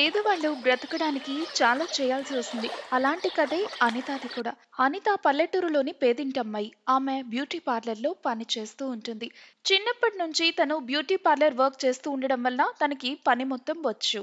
పేదవాళ్ళు బ్రతకడానికి చాలా చేయాల్సి వస్తుంది అలాంటి కథే అనితాది కూడా అనిత పల్లెటూరులోని పేదింటమ్మాయి ఆమె బ్యూటీ పార్లర్లో పని చేస్తూ ఉంటుంది చిన్నప్పటి నుంచి తను బ్యూటీ పార్లర్ వర్క్ చేస్తూ ఉండడం వల్ల తనకి పని మొత్తం వచ్చు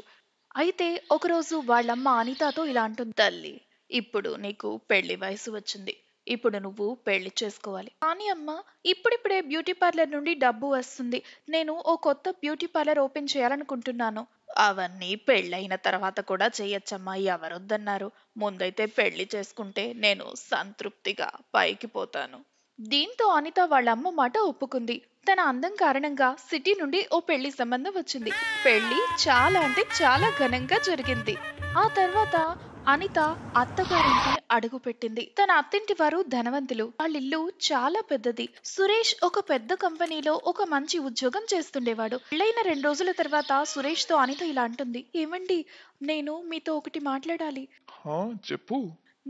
అయితే ఒకరోజు వాళ్ళమ్మ అనితతో ఇలా అంటుంది తల్లి ఇప్పుడు నీకు పెళ్లి వయసు వచ్చింది ఇప్పుడు నువ్వు పెళ్లి చేసుకోవాలి కానీ అమ్మ ఇప్పుడిప్పుడే బ్యూటీ పార్లర్ నుండి డబ్బు వస్తుంది నేను ఓ కొత్త బ్యూటీ పార్లర్ ఓపెన్ చేయాలనుకుంటున్నాను అవన్నీ పెళ్ళైన తర్వాత కూడా చేయొచ్చమ్మా ఎవరొద్దన్నారు ముందైతే పెళ్లి చేసుకుంటే నేను సంతృప్తిగా పైకి పోతాను దీంతో అనిత వాళ్ళ అమ్మ మాట ఒప్పుకుంది తన అందం కారణంగా సిటీ నుండి ఓ పెళ్లి సంబంధం వచ్చింది పెళ్లి చాలా అంటే చాలా ఘనంగా జరిగింది ఆ తర్వాత అనిత అత్తగారింటి అడుగుపెట్టింది తన అత్తింటి వారు ధనవంతులు వాళ్ళిల్లు చాలా పెద్దది సురేష్ ఒక పెద్ద కంపెనీలో ఒక మంచి ఉద్యోగం చేస్తుండేవాడు పెళ్ళైన రెండు రోజుల తర్వాత సురేష్ తో అనిత ఇలా అంటుంది ఏమండి నేను మీతో ఒకటి మాట్లాడాలి చెప్పు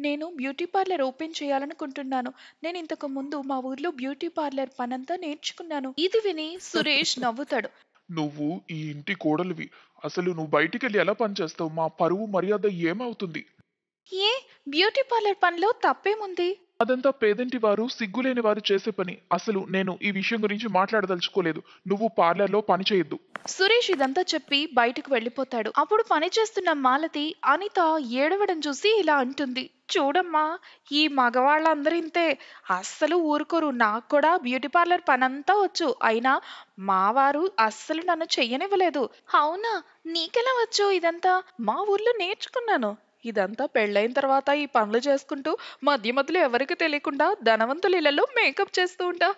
నేను బ్యూటీ పార్లర్ ఓపెన్ చేయాలనుకుంటున్నాను నేను ఇంతకు ముందు మా ఊర్లో బ్యూటీ పార్లర్ పనంతా నేర్చుకున్నాను ఇది విని సురేష్ నవ్వుతాడు నువ్వు ఈ ఇంటి కోడలివి అసలు నువ్వు బయటికి వెళ్ళి ఎలా పనిచేస్తావు మా పరువు మర్యాద ఏమవుతుంది ఏ బ్యూటీ పార్లర్ పనిలో తప్పేముంది అదంతా పేదంటి వారు సిగ్గులేని వారు చేసే పని అసలు నేను ఈ విషయం గురించి మాట్లాడదలుచుకోలేదు నువ్వు పార్లర్లో పని చేయొద్దు సురేష్ ఇదంతా చెప్పి బయటకు వెళ్ళిపోతాడు అప్పుడు పని చేస్తున్న మాలతి అనిత ఏడవడం చూసి ఇలా అంటుంది చూడమ్మా ఈ మగవాళ్ళందరింతే అస్సలు ఊరుకోరు నాకు కూడా బ్యూటీ పార్లర్ పనంతా వచ్చు అయినా మావారు అస్సలు నన్ను చెయ్యనివ్వలేదు అవునా నీకెలా వచ్చు ఇదంతా మా ఊర్లో నేర్చుకున్నాను ఇదంతా పెళ్ళైన తర్వాత ఈ పనులు చేసుకుంటూ మధ్య మధ్యలో ఎవరికి తెలియకుండా ధనవంతుల ఇళ్లలో మేకప్ చేస్తూ ఉంటా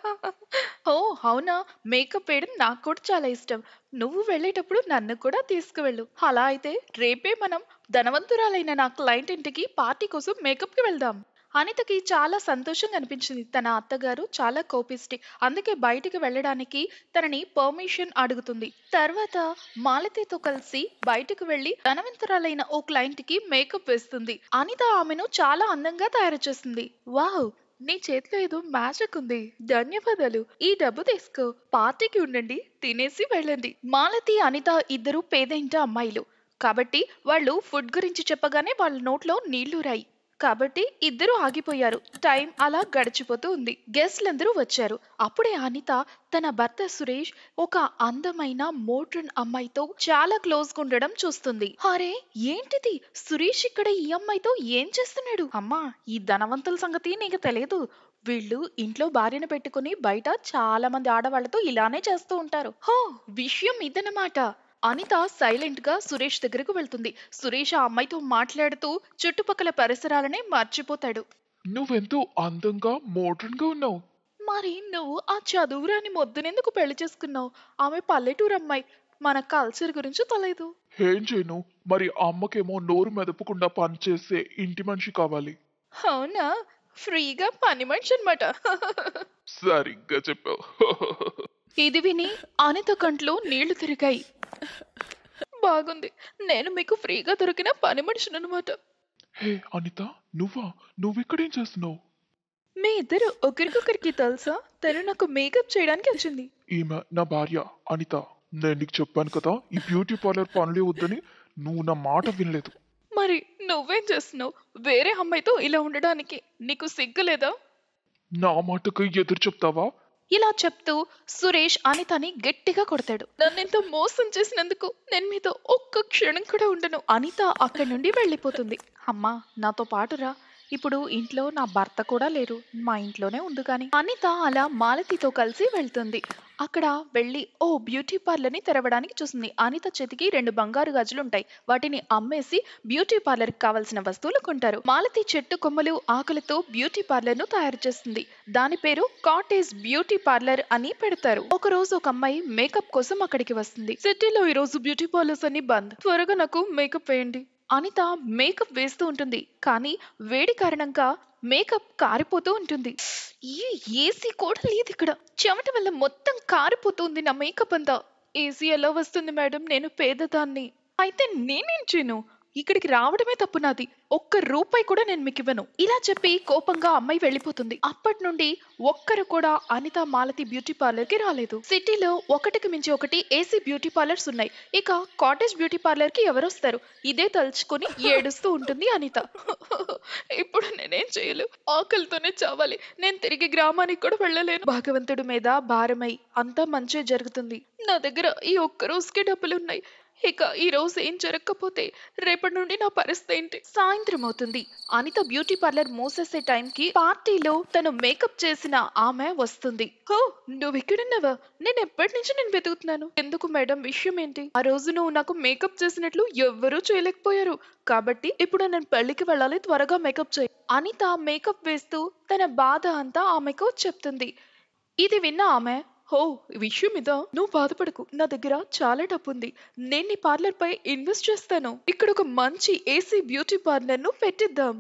ఓ అవునా మేకప్ వేయడం నాకు కూడా చాలా ఇష్టం నువ్వు వెళ్ళేటప్పుడు నన్ను కూడా తీసుకువెళ్ళు అలా అయితే రేపే మనం ధనవంతురాలైన నా క్లయింట్ ఇంటికి పార్టీ కోసం మేకప్కి వెళ్దాం అనితకి చాలా సంతోషంగా అనిపించింది తన అత్తగారు చాలా కోపిస్టి అందుకే బయటికి వెళ్ళడానికి తనని పర్మిషన్ అడుగుతుంది తర్వాత మాలతితో కలిసి బయటకు వెళ్లి ధనవంతురాలైన ఓ క్లయింట్ కి మేకప్ వేస్తుంది అనిత ఆమెను చాలా అందంగా తయారు చేస్తుంది వావ్ నీ చేతిలో ఏదో మ్యాజిక్ ఉంది ధన్యవాదాలు ఈ డబ్బు తీసుకో పార్టీకి ఉండండి తినేసి వెళ్ళండి మాలతి అనిత ఇద్దరు పేద అమ్మాయిలు కాబట్టి వాళ్ళు ఫుడ్ గురించి చెప్పగానే వాళ్ళ నోట్లో నీళ్లు రాయి కాబట్టి ఇద్దరూ ఆగిపోయారు టైం అలా గడిచిపోతూ ఉంది గెస్ట్లందరూ వచ్చారు అప్పుడే అనిత తన భర్త సురేష్ ఒక అందమైన మోడ్రన్ అమ్మాయితో చాలా క్లోజ్ ఉండడం చూస్తుంది అరే ఏంటిది సురేష్ ఇక్కడ ఈ అమ్మాయితో ఏం చేస్తున్నాడు అమ్మా ఈ ధనవంతుల సంగతి నీకు తెలియదు వీళ్ళు ఇంట్లో భార్యను పెట్టుకుని బయట చాలా మంది ఆడవాళ్లతో ఇలానే చేస్తూ ఉంటారు హో విషయం ఇదనమాట అనిత సైలెంట్ గా సురేష్ దగ్గరకు వెళ్తుంది సురేష్ ఆ అమ్మాయితో మాట్లాడుతూ చుట్టుపక్కల పరిసరాలనే మర్చిపోతాడు నువ్వెంతో అందంగా మోడర్న్ గా ఉన్నావు మరి నువ్వు ఆ చదువురాని మొద్దునెందుకు పెళ్లి చేసుకున్నావు ఆమె పల్లెటూరు అమ్మాయి మన కల్చర్ గురించి తెలియదు ఏం చేయను మరి అమ్మకేమో నోరు మెదపకుండా పనిచేసే ఇంటి మనిషి కావాలి అవునా ఫ్రీగా పని మనిషి అనమాట సరిగ్గా చెప్పావు ఇది విని అనిత కంట్లో నీళ్లు తిరిగాయి బాగుంది నేను మీకు ఫ్రీగా దొరికిన పని మనిషిని అనమాట హే అనిత నువ్వా నువ్వెక్కడేం చేస్తున్నావు మీ ఇద్దరు ఒకరికొకరికి తెలుసా తను నాకు మేకప్ చేయడానికి వచ్చింది ఈమె నా భార్య అనిత నేను నీకు చెప్పాను కదా ఈ బ్యూటీ పార్లర్ పనులే వద్దని నువ్వు నా మాట వినలేదు మరి నువ్వేం చేస్తున్నావు వేరే అమ్మాయితో ఇలా ఉండడానికి నీకు సిగ్గులేదా నా మాటకు ఎదురు చెప్తావా ఇలా చెప్తూ సురేష్ అనితని గట్టిగా కొడతాడు నన్నెంతో మోసం చేసినందుకు నేను మీతో ఒక్క క్షణం కూడా ఉండను అనిత అక్కడి నుండి వెళ్ళిపోతుంది అమ్మా నాతో పాటురా ఇప్పుడు ఇంట్లో నా భర్త కూడా లేరు మా ఇంట్లోనే ఉంది కానీ అనిత అలా మాలతితో కలిసి వెళ్తుంది అక్కడ వెళ్ళి ఓ బ్యూటీ పార్లర్ని తెరవడానికి చూసింది అనిత చేతికి రెండు బంగారు గాజులు ఉంటాయి వాటిని అమ్మేసి బ్యూటీ పార్లర్ కావాల్సిన వస్తువులు కొంటారు మాలతి చెట్టు కొమ్మలు ఆకులతో బ్యూటీ పార్లర్ ను తయారు చేస్తుంది దాని పేరు కాటేజ్ బ్యూటీ పార్లర్ అని పెడతారు ఒక రోజు ఒక అమ్మాయి మేకప్ కోసం అక్కడికి వస్తుంది సిటీలో ఈ రోజు బ్యూటీ పార్లర్స్ అన్ని బంద్ త్వరగా నాకు మేకప్ వేయండి అనిత మేకప్ వేస్తూ ఉంటుంది కానీ వేడి కారణంగా మేకప్ కారిపోతూ ఉంటుంది ఈ ఏసీ కూడా లేదు ఇక్కడ చెమట వల్ల మొత్తం కారిపోతుంది నా మేకప్ అంతా ఏసీ ఎలా వస్తుంది మేడం నేను పేదదాన్ని అయితే నేనేం చేయను ఇక్కడికి రావడమే తప్పు నాది ఒక్క రూపాయి కూడా నేను మీకు ఇవ్వను ఇలా చెప్పి కోపంగా అమ్మాయి వెళ్ళిపోతుంది అప్పటి నుండి ఒక్కరు కూడా అనిత మాలతి బ్యూటీ పార్లర్ కి రాలేదు సిటీలో ఒకటికి మించి ఒకటి ఏసీ బ్యూటీ పార్లర్స్ ఉన్నాయి ఇక కాటేజ్ బ్యూటీ పార్లర్ కి ఎవరు వస్తారు ఇదే తలుచుకుని ఏడుస్తూ ఉంటుంది అనిత ఇప్పుడు నేనేం చేయలేదు ఆకలితోనే చావాలి నేను తిరిగి గ్రామానికి కూడా వెళ్ళలేను భగవంతుడి మీద భారమై అంతా మంచి జరుగుతుంది నా దగ్గర ఈ ఒక్క రోజుకే డబ్బులు ఉన్నాయి ఇక ఈ రోజు ఏం జరగకపోతే రేపటి నుండి నా పరిస్థితి ఏంటి సాయంత్రం అవుతుంది అనిత బ్యూటీ పార్లర్ మూసేసే టైంకి పార్టీలో తను మేకప్ చేసిన ఆమె వస్తుంది హో నువ్వు ఇక్కడున్నావా నేను ఎప్పటి నుంచి నేను వెతుకుతున్నాను ఎందుకు మేడం విషయం ఏంటి ఆ రోజు నువ్వు నాకు మేకప్ చేసినట్లు ఎవ్వరూ చేయలేకపోయారు కాబట్టి ఇప్పుడు నేను పెళ్లికి వెళ్ళాలి త్వరగా మేకప్ చేయి అనిత మేకప్ వేస్తూ తన బాధ అంతా ఆమెకు చెప్తుంది ఇది విన్న ఆమె హో విషయం మీద నువ్వు బాధపడకు నా దగ్గర చాలా డబ్బు ఉంది నేను నీ పార్లర్ పై ఇన్వెస్ట్ చేస్తాను ఇక్కడ ఒక మంచి ఏసీ బ్యూటీ పార్లర్ ను పెట్టిద్దాం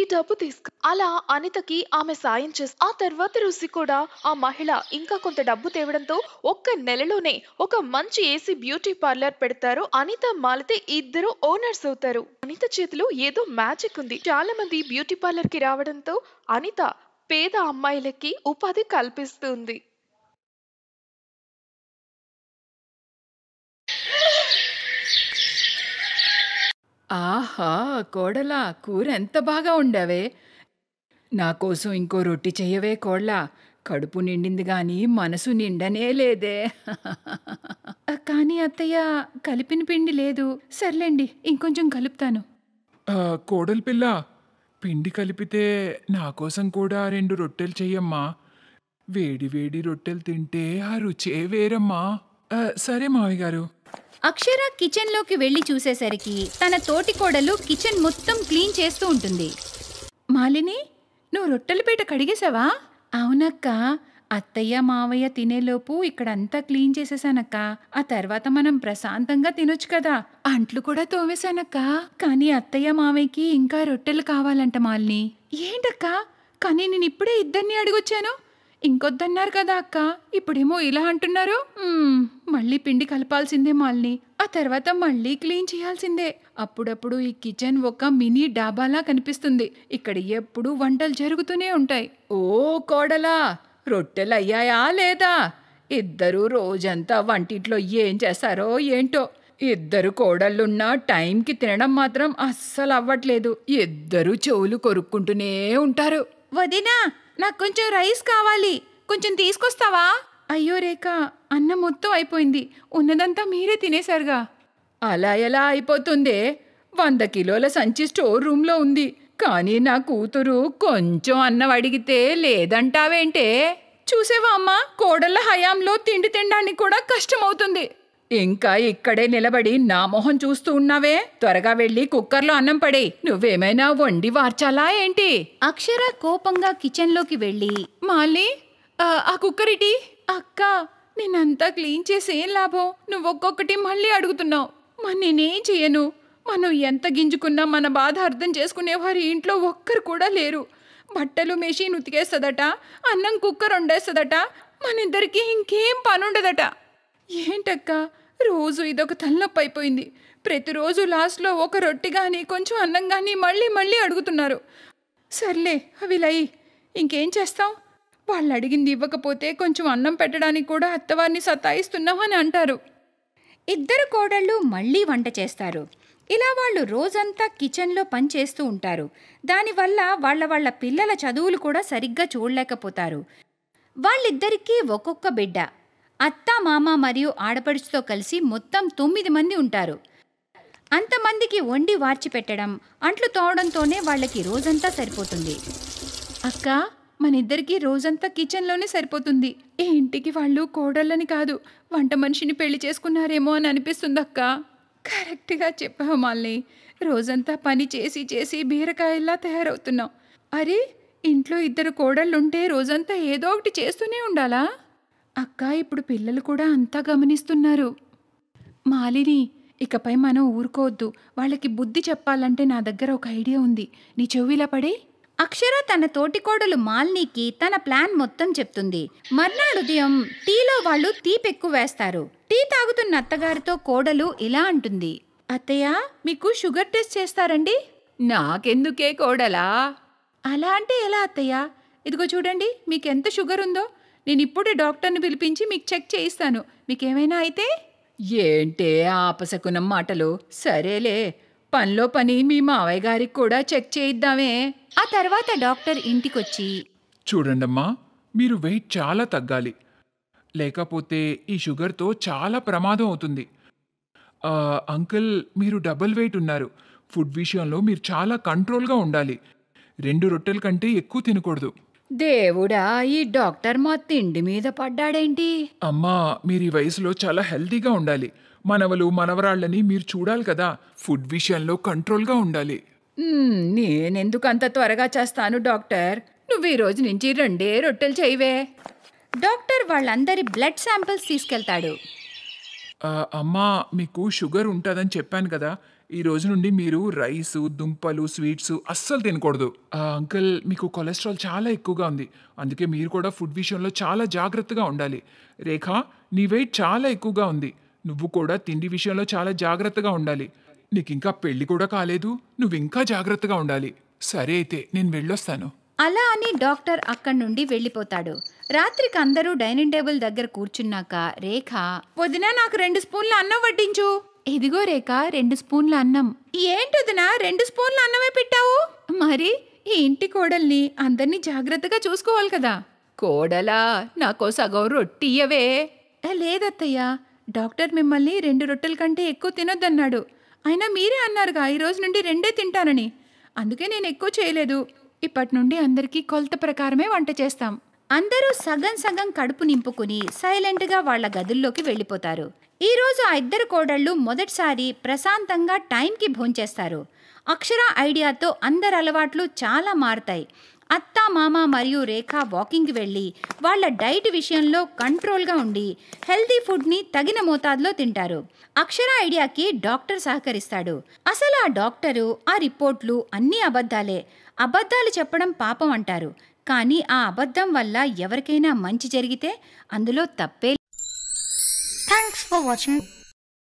ఈ డబ్బు తీసుకు అలా అనితకి ఆమె సాయం చేసి ఆ తర్వాత రుసి కూడా ఆ మహిళ ఇంకా కొంత డబ్బు తేవడంతో ఒక్క నెలలోనే ఒక మంచి ఏసీ బ్యూటీ పార్లర్ పెడతారు అనిత మాలతే ఇద్దరు ఓనర్స్ అవుతారు అనిత చేతిలో ఏదో మ్యాజిక్ ఉంది చాలా మంది బ్యూటీ పార్లర్ కి రావడంతో అనిత పేద అమ్మాయిలకి ఉపాధి కల్పిస్తుంది ఆహా కోడలా కూర ఎంత బాగా ఉండవే నాకోసం ఇంకో రొట్టి చెయ్యవే కోడలా కడుపు నిండింది కానీ మనసు నిండనే లేదే కానీ అత్తయ్య కలిపిన పిండి లేదు సర్లేండి ఇంకొంచెం కలుపుతాను కోడలు పిల్ల పిండి కలిపితే నా కోసం కూడా రెండు రొట్టెలు చెయ్యమ్మా వేడి వేడి రొట్టెలు తింటే ఆ రుచే వేరమ్మా సరే మావయ్య గారు అక్షర కిచెన్లోకి వెళ్ళి చూసేసరికి తన తోటి కోడలు కిచెన్ మొత్తం క్లీన్ చేస్తూ ఉంటుంది మాలిని నువ్వు రొట్టెల పీట కడిగేసావా అవునక్క అత్తయ్య మావయ్య తినేలోపు ఇక్కడంతా క్లీన్ చేసేసానక్క ఆ తర్వాత మనం ప్రశాంతంగా తినొచ్చు కదా అంట్లు కూడా తోమేశానక్క కానీ అత్తయ్య మావయ్యకి ఇంకా రొట్టెలు కావాలంట మాలిని ఏంటక్క కానీ నేను ఇప్పుడే ఇద్దరిని అడిగొచ్చాను ఇంకొద్దన్నారు కదా అక్క ఇప్పుడేమో ఇలా అంటున్నారు మళ్ళీ పిండి కలపాల్సిందే మాల్ని ఆ తర్వాత మళ్ళీ క్లీన్ చేయాల్సిందే అప్పుడప్పుడు ఈ కిచెన్ ఒక మినీ డాబాలా కనిపిస్తుంది ఇక్కడ ఎప్పుడు వంటలు జరుగుతూనే ఉంటాయి ఓ కోడలా రొట్టెలు అయ్యాయా లేదా ఇద్దరు రోజంతా వంటింట్లో ఏం చేశారో ఏంటో ఇద్దరు కోడళ్ళున్నా టైంకి తినడం మాత్రం అస్సలు అవ్వట్లేదు ఇద్దరు చెవులు కొరుక్కుంటూనే ఉంటారు వదినా నాకు కొంచెం రైస్ కావాలి కొంచెం తీసుకొస్తావా అయ్యో రేఖ అన్నం మొత్తం అయిపోయింది ఉన్నదంతా మీరే తినేశారుగా అలా ఎలా అయిపోతుందే వంద కిలోల సంచి స్టోర్ రూమ్లో ఉంది కానీ నా కూతురు కొంచెం అన్నం అడిగితే లేదంటావేంటే చూసేవా అమ్మ కోడళ్ళ హయాంలో తిండి తినడానికి కూడా కష్టమవుతుంది ఇంకా ఇక్కడే నిలబడి నా మొహం చూస్తూ ఉన్నావే త్వరగా వెళ్ళి కుక్కర్లో అన్నం పడే నువ్వేమైనా వండి వార్చాలా ఏంటి అక్షర కోపంగా కిచెన్లోకి వెళ్ళి మాలి ఆ కుక్కరిటి అక్క నేనంతా క్లీన్ చేసి ఏం లాభం నువ్వు ఒక్కొక్కటి మళ్ళీ అడుగుతున్నావు మరి నేనేం చేయను మనం ఎంత గింజుకున్నా మన బాధ అర్థం చేసుకునేవారు ఇంట్లో ఒక్కరు కూడా లేరు బట్టలు మెషిన్ ఉతికేస్తుందట అన్నం కుక్కర్ వండేస్తుందట మనిద్దరికి ఇంకేం పని ఉండదట ఏంటక్క రోజు ఇదొక తలనొప్పి అయిపోయింది ప్రతిరోజు లాస్ట్లో ఒక రొట్టె కానీ కొంచెం అన్నం కానీ మళ్ళీ మళ్ళీ అడుగుతున్నారు సర్లే అవి లయ్యి ఇంకేం చేస్తాం వాళ్ళు అడిగింది ఇవ్వకపోతే కొంచెం అన్నం పెట్టడానికి కూడా అత్తవారిని సతాయిస్తున్నామని అంటారు ఇద్దరు కోడళ్ళు మళ్ళీ వంట చేస్తారు ఇలా వాళ్ళు రోజంతా కిచెన్లో పనిచేస్తూ ఉంటారు దానివల్ల వాళ్ళ వాళ్ళ పిల్లల చదువులు కూడా సరిగ్గా చూడలేకపోతారు వాళ్ళిద్దరికీ ఒక్కొక్క బిడ్డ అత్త మామ మరియు ఆడపడుచుతో కలిసి మొత్తం తొమ్మిది మంది ఉంటారు అంతమందికి వండి వార్చి పెట్టడం అంట్లు తోవడంతోనే వాళ్ళకి రోజంతా సరిపోతుంది అక్క మనిద్దరికీ రోజంతా కిచెన్లోనే సరిపోతుంది ఏ ఇంటికి వాళ్ళు కోడళ్ళని కాదు వంట మనిషిని పెళ్లి చేసుకున్నారేమో అని అనిపిస్తుంది అక్క కరెక్ట్గా చెప్పావు మాల్ని రోజంతా పని చేసి చేసి బీరకాయల్లా తయారవుతున్నాం అరే ఇంట్లో ఇద్దరు కోడళ్ళుంటే రోజంతా ఏదో ఒకటి చేస్తూనే ఉండాలా అక్క ఇప్పుడు పిల్లలు కూడా అంతా గమనిస్తున్నారు మాలిని ఇకపై మనం ఊరుకోవద్దు వాళ్ళకి బుద్ధి చెప్పాలంటే నా దగ్గర ఒక ఐడియా ఉంది నీ చెవిలా పడే అక్షర తన తోటికోడలు మాలినీకి తన ప్లాన్ మొత్తం చెప్తుంది మర్నాడు ఉదయం టీలో వాళ్ళు తీపెక్కు వేస్తారు టీ తాగుతున్న అత్తగారితో కోడలు ఇలా అంటుంది అత్తయ్య మీకు షుగర్ టెస్ట్ చేస్తారండి నాకెందుకే కోడలా అలా అంటే ఎలా అత్తయ్య ఇదిగో చూడండి మీకు ఎంత షుగర్ ఉందో నేను ఇప్పుడే డాక్టర్ని పిలిపించి మీకు చెక్ చేయిస్తాను మీకేమైనా అయితే ఏంటే ఆపసకునం మాటలు సరేలే పనిలో పని మీ మావయ్య గారికి కూడా చెక్ చేయిద్దామే ఆ తర్వాత డాక్టర్ ఇంటికొచ్చి చూడండమ్మా మీరు వెయిట్ చాలా తగ్గాలి లేకపోతే ఈ షుగర్తో చాలా ప్రమాదం అవుతుంది అంకుల్ మీరు డబుల్ వెయిట్ ఉన్నారు ఫుడ్ విషయంలో మీరు చాలా కంట్రోల్గా ఉండాలి రెండు రొట్టెల కంటే ఎక్కువ తినకూడదు దేవుడా ఈ డాక్టర్ మా తిండి మీద పడ్డాడేంటి అమ్మా మీరు ఈ వయసులో చాలా హెల్తీగా ఉండాలి మనవలు మనవరాళ్ళని మీరు చూడాలి కదా ఫుడ్ విషయంలో కంట్రోల్గా ఉండాలి నేనెందుకు అంత త్వరగా చేస్తాను డాక్టర్ నువ్వు ఈ రోజు నుంచి రెండే రొట్టెలు చేయవే డాక్టర్ వాళ్ళందరి బ్లడ్ శాంపిల్స్ తీసుకెళ్తాడు అమ్మ మీకు షుగర్ ఉంటుందని చెప్పాను కదా ఈ రోజు నుండి మీరు రైస్ దుంపలు స్వీట్స్ అస్సలు తినకూడదు అంకుల్ మీకు కొలెస్ట్రాల్ చాలా ఎక్కువగా ఉంది అందుకే మీరు కూడా ఫుడ్ విషయంలో చాలా జాగ్రత్తగా ఉండాలి రేఖ నీ వెయిట్ చాలా ఎక్కువగా ఉంది నువ్వు కూడా తిండి విషయంలో చాలా జాగ్రత్తగా ఉండాలి నీకు ఇంకా పెళ్లి కూడా కాలేదు నువ్వు ఇంకా జాగ్రత్తగా ఉండాలి సరే అయితే నేను వెళ్ళొస్తాను అలా అని డాక్టర్ అక్కడి నుండి వెళ్ళిపోతాడు రాత్రికి అందరూ డైనింగ్ టేబుల్ దగ్గర కూర్చున్నాక రేఖ వదిన నాకు రెండు స్పూన్ల అన్నం వడ్డించు ఇదిగో రేఖ రెండు స్పూన్ల అన్నం ఏంటి వదిన రెండు స్పూన్ల అన్నమే పెట్టావు మరి ఈ ఇంటి కోడల్ని అందరినీ జాగ్రత్తగా చూసుకోవాలి కదా కోడలా నాకో సగం రొట్టి ఇయ్యవే లేదత్తయ్యా డాక్టర్ మిమ్మల్ని రెండు రొట్టెల కంటే ఎక్కువ తినొద్దన్నాడు అయినా మీరే అన్నారుగా ఈరోజు నుండి రెండే తింటానని అందుకే నేను ఎక్కువ చేయలేదు ఇప్పటి నుండి అందరికీ కొలత ప్రకారమే వంట చేస్తాం అందరూ సగం సగం కడుపు నింపుకుని సైలెంట్గా వాళ్ళ గదుల్లోకి వెళ్ళిపోతారు ఈరోజు ఆ ఇద్దరు కోడళ్ళు మొదటిసారి ప్రశాంతంగా టైంకి భోంచేస్తారు అక్షర ఐడియాతో అందరి అలవాట్లు చాలా మారుతాయి అత్త మామ మరియు రేఖ వాకింగ్కి వెళ్ళి వాళ్ళ డైట్ విషయంలో కంట్రోల్గా ఉండి హెల్తీ ఫుడ్ని తగిన మోతాదులో తింటారు అక్షర ఐడియాకి డాక్టర్ సహకరిస్తాడు అసలు ఆ డాక్టరు ఆ రిపోర్ట్లు అన్నీ అబద్ధాలే అబద్ధాలు చెప్పడం పాపం అంటారు కానీ ఆ అబద్ధం వల్ల ఎవరికైనా మంచి జరిగితే అందులో తప్పే థ్యాంక్స్ ఫర్ వాచింగ్